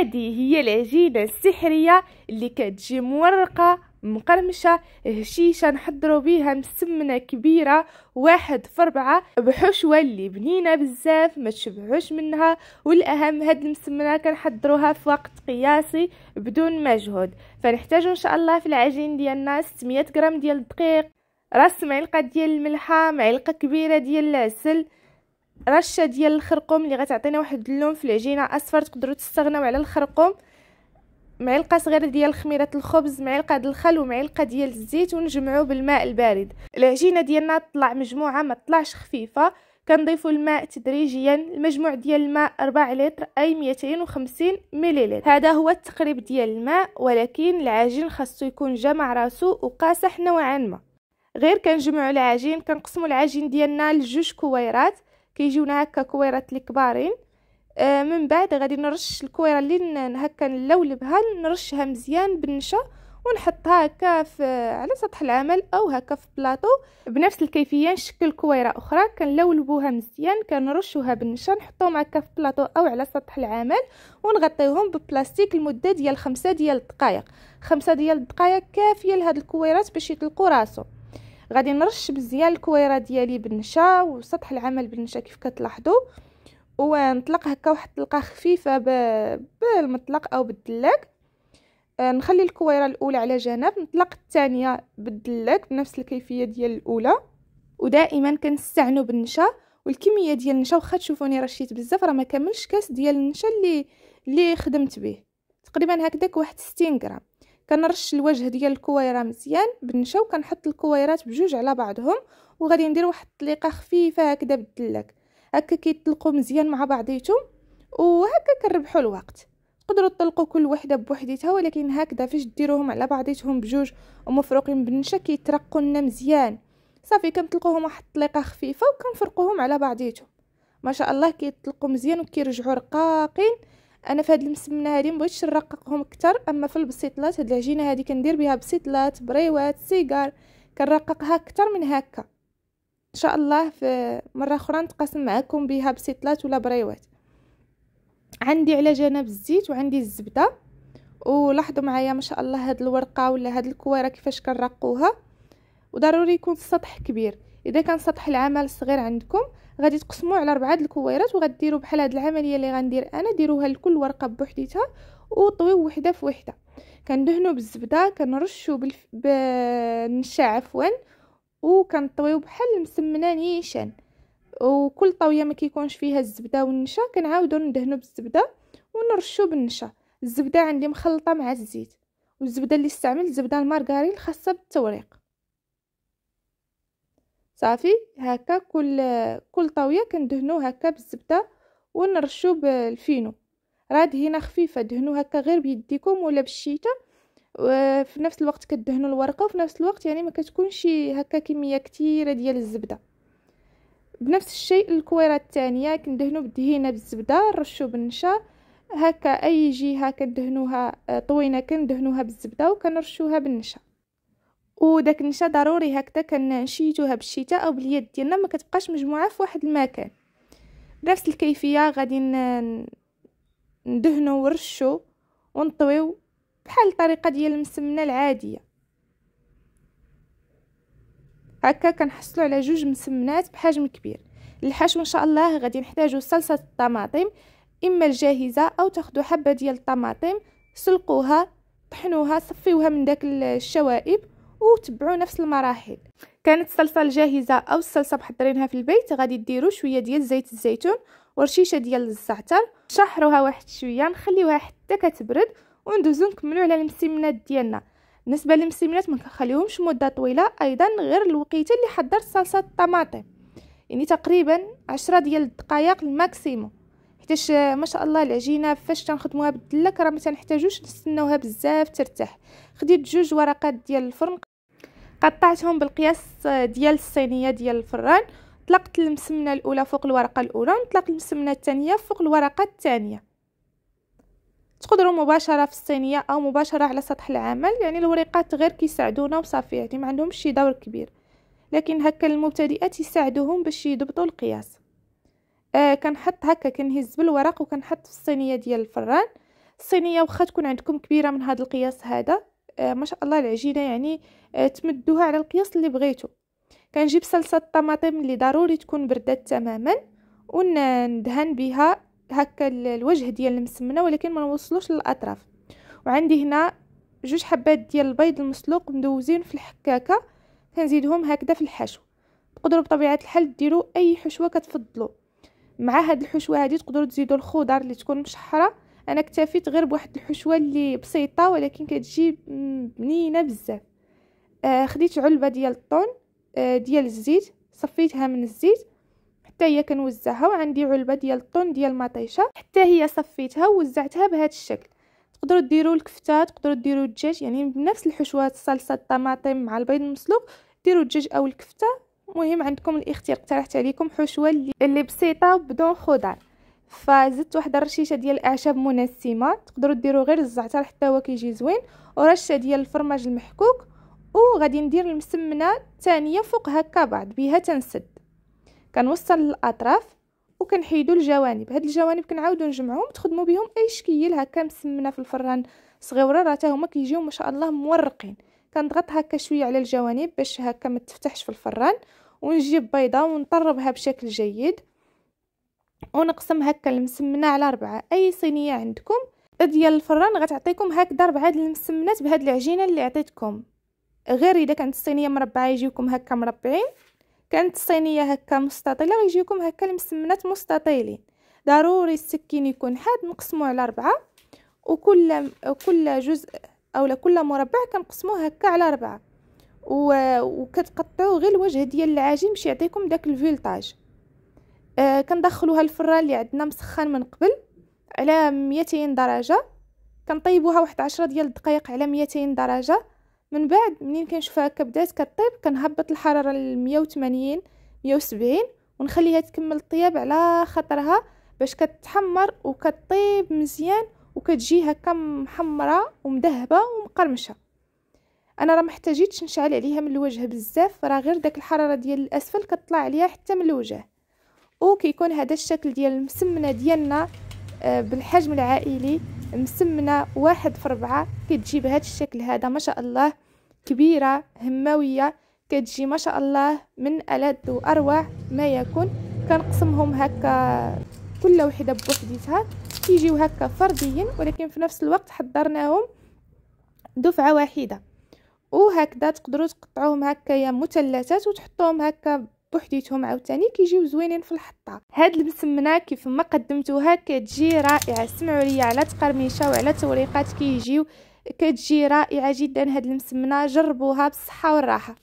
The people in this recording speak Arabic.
هذه هي العجينة السحرية اللي كتجي مورقة مقرمشة هشيشة نحضرو بيها مسمنة كبيرة واحد فربعة بحشوة اللي بنينة بزاف ما تشبعوش منها والأهم هاد المسمنة كنحضروها في وقت قياسي بدون مجهود فنحتاج إن شاء الله في العجين ديالنا 600 غرام ديال الدقيق راس معلقة ديال الملحة معلقة كبيرة ديال العسل رشه ديال الخرقوم اللي غتعطينا واحد اللون في العجينه اصفر تقدروا تستغناو على الخرقوم معلقه صغيره ديال خميره الخبز معلقه ديال الخل ومعلقه ديال الزيت ونجمعوه بالماء البارد العجينه ديالنا تطلع مجموعه ما تطلعش خفيفه كنضيفوا الماء تدريجيا المجموع ديال الماء 4 لتر اي 250 مليلتر هذا هو التقريب ديال الماء ولكن العجين خاصو يكون جمع راسو وقاسح نوعا ما غير كنجمعوا العجين كنقسموا العجين ديالنا لجوج كويرات كيجيونا هكا كويرات الكبارين آه من بعد غادي نرش الكويره اللي هكا نلولبها نرشها مزيان بالنشا ونحطها هكا في على سطح العمل او هكا في بلاطو بنفس الكيفيه نشكل كويره اخرى كنلولبوها مزيان كنرشوها بالنشا نحطوهم هكا في بلاطو او على سطح العمل ونغطيهم ببلاستيك لمده ديال خمسة ديال الدقائق خمسة ديال الدقائق كافيه لهاد الكويرات باش يطلقوا راسو غادي نرش مزيان الكويره ديالي بالنشا وسطح العمل بالنشا كيف كتلاحظوا ونطلق هكا واحد الطلقه خفيفه بالمطلق او بالدلاك آه، نخلي الكويره الاولى على جنب نطلق الثانيه بالدلاك بنفس الكيفيه ديال الاولى ودائما كنستعنوا بالنشا والكميه ديال النشا واخا تشوفوني رشيت بزاف راه ما كملش كاس ديال النشا اللي اللي خدمت به تقريبا هكذاك واحد 60 غرام كنرش الوجه ديال الكويره مزيان بالنشا وكنحط الكويرات بجوج على بعضهم وغادي ندير واحد الطليقه خفيفه هكذا بالدلاك هكا كيطلقوا مزيان مع بعضيتهم وهكا كنربحوا الوقت تقدروا تطلقوا كل وحده بوحديتها ولكن هكذا فاش ديروهم على بعضيتهم بجوج ومفروقين بالنشا كيترقوا لنا مزيان صافي كنطلقوهم واحد الطليقه خفيفه وكنفرقوهم على بعضيتهم ما شاء الله كيطلقوا مزيان وكيرجعوا رقاقين انا في هاد المسمنه هادي مبغيتش نرققهم اكثر اما في البسيطلات هاد العجينه هادي كندير بها بسيطلات بريوات سيجار كنرققها اكثر من هكا ان شاء الله في مره اخرى نتقاسم معكم بها بسيطلات ولا بريوات عندي على جنب الزيت وعندي الزبده ولاحظوا معايا ما شاء الله هاد الورقه ولا هاد الكويره كيفاش كنرقوها وضروري يكون السطح كبير اذا كان سطح العمل صغير عندكم غادي تقسموه على ربعه الكويرات وغديروا بحال هاد العمليه اللي غندير انا ديروها لكل ورقه بوحديتها وطويو وحده في وحده كندهنوا بالزبده كنرشوا بالف... بالنشا عفوا وكنطويو بحال المسمنه نيشان وكل طاويه ما كيكونش فيها الزبده والنشا كنعاودوا ندهنوا بالزبده ونرشوا بالنشا الزبده عندي مخلطه مع الزيت والزبده اللي استعملت زبده المارغرين خاصه بالتوريق صافي هكا كل كل طاويه كندهنو هكا بالزبده ونرشو بالفينو راه دهينه خفيفه دهنو هكا غير بيديكم ولا بالشيته في نفس الوقت كدهنوا الورقه وفي نفس الوقت يعني ما كتكونش هكا كميه كثيره ديال الزبده بنفس الشيء الكويره الثانيه كندهنوا بالدهينه بالزبده نرشو بالنشا هكا اي جهه كندهنوها آه، طوينه كندهنوها بالزبده وكنرشوها بالنشا وداك النشا ضروري هكذا كنشيتوها بالشتاء او باليد ديالنا ما كتبقاش مجموعه في واحد المكان بنفس الكيفيه غادي ندهنو ونرشو ونطويو بحال الطريقه ديال المسمنه العاديه هكا كنحصلوا على جوج مسمنات بحجم كبير الحشو ان شاء الله غادي نحتاجو صلصه الطماطم اما الجاهزه او تاخذوا حبه ديال الطماطم سلقوها طحنوها صفيوها من داك الشوائب وتبعوا نفس المراحل كانت الصلصه الجاهزه او الصلصه محضرينها في البيت غادي ديروا شويه ديال زيت الزيتون ورشيشه ديال الزعتر نشحروها واحد شويه نخليوها حتى كتبرد وندوزو نكملو على المسمنات ديالنا بالنسبه للمسمنات ما كنخليهمش مده طويله ايضا غير الوقيته اللي حضرت صلصه الطماطم يعني تقريبا عشرة ديال الدقائق الماكسيموم حيتاش آه، ما شاء الله العجينه فاش تنخدموها بالدلك راه ما تنحتاجوش نستناوها بزاف ترتاح خديت جوج ورقات ديال الفرن قطعتهم بالقياس ديال الصينيه ديال الفران طلقت المسمنه الاولى فوق الورقه الاولى ونطلق المسمنه الثانيه فوق الورقه الثانيه تقدروا مباشره في الصينيه او مباشره على سطح العمل يعني الوريقات غير كيساعدونا وصافي يعني ما عندهمش شي دور كبير لكن هكا المبتدئات يساعدوهم باش يضبطوا القياس آه كنحط هكا كنهز بالورق وكنحط في الصينيه ديال الفران الصينيه واخا تكون عندكم كبيره من هذا القياس هذا آه، ما شاء الله العجينه يعني آه، تمدوها على القياس اللي بغيتو كنجيب صلصه الطماطم اللي ضروري تكون بردات تماما وندهن بها هكا الوجه ديال المسمنه ولكن ما نوصلوش للاطراف وعندي هنا جوج حبات ديال البيض المسلوق مدوزين في الحكاكه كنزيدهم هكذا في الحشو تقدروا بطبيعه الحال ديروا اي حشوه كتفضلوا مع هاد الحشوه هادي تقدروا تزيدوا الخضر اللي تكون مشحره انا اكتفيت غير بواحد الحشوه اللي بسيطه ولكن كتجي بنينه بزاف آه خديت علبه ديال الطون آه ديال الزيت صفيتها من الزيت حتى هي كنوزعها وعندي علبه ديال الطون ديال المطيشه حتى هي صفيتها ووزعتها بهذا الشكل تقدروا ديروا الكفته تقدروا ديروا الدجاج يعني بنفس الحشوات الصلصه الطماطم مع البيض المسلوق ديروا الدجاج او الكفته مهم عندكم الاختيار اقترحت عليكم حشوه اللي, اللي بسيطه بدون خضار فزدت واحد الرشيشه ديال الاعشاب منسمه تقدروا ديروا غير الزعتر حتى هو كيجي زوين ورشه ديال الفرماج المحكوك وغادي ندير المسمنه الثانيه فوق هكا بعض بها تنسد كنوصل للاطراف وكنحيدوا الجوانب هاد الجوانب كنعاودوا نجمعهم تخدموا بهم اي شكل هكا مسمنه في الفران صغيوره راه هما كيجيو ما شاء الله مورقين كنضغط هكا شويه على الجوانب باش هكا ما تفتحش في الفران ونجيب بيضه ونطربها بشكل جيد ونقسم هكا المسمنه على أربعة اي صينيه عندكم ديال الفران غتعطيكم هكذا ربعه هاد المسمنات بهاد العجينه اللي عطيتكم غير اذا كانت الصينيه مربعه يجيوكم هكا مربعين كانت الصينيه هكا مستطيله يجيكم هكا المسمنات مستطيلين ضروري السكين يكون حاد نقسموه على أربعة وكل كل جزء اولا كل مربع كنقسموه هكا على أربعة و... وكتقطعوا غير الوجه ديال العجين باش يعطيكم داك الفولتاج آه كندخلوها الفران اللي عندنا مسخن من قبل على 200 درجه كنطيبوها واحد 10 ديال الدقائق على 200 درجه من بعد منين كنشوفها كبدات كطيب كنهبط الحراره ل 180 170 ونخليها تكمل الطياب على خاطرها باش كتحمر وكطيب مزيان وكتجي هكا محمره ومذهبه ومقرمشه انا راه محتاجيتش نشعل عليها من الوجه بزاف راه غير داك الحراره ديال الاسفل كطلع عليها حتى من الوجه وكيكون هذا الشكل ديال المسمنه ديالنا آه، بالحجم العائلي مسمنه واحد في ربعة كتجي بهذا الشكل هذا ما شاء الله كبيره هماويه كتجي ما شاء الله من ألد واروع ما يكون كنقسمهم هكا كل وحده بوحديتها كيجيو هكا فرديا ولكن في نفس الوقت حضرناهم دفعه واحده وهكذا تقدروا تقطعوهم هكا يا مثلثات وتحطوهم هكا بوحديتهم عاوتاني كيجيو زوينين في الحطه هاد البسمنه كيف ما قدمتوها كتجي رائعه سمعوا لي على تقرميشه وعلى توريقات كيجيو كتجي رائعه جدا هاد المسمنه جربوها بالصحه والراحه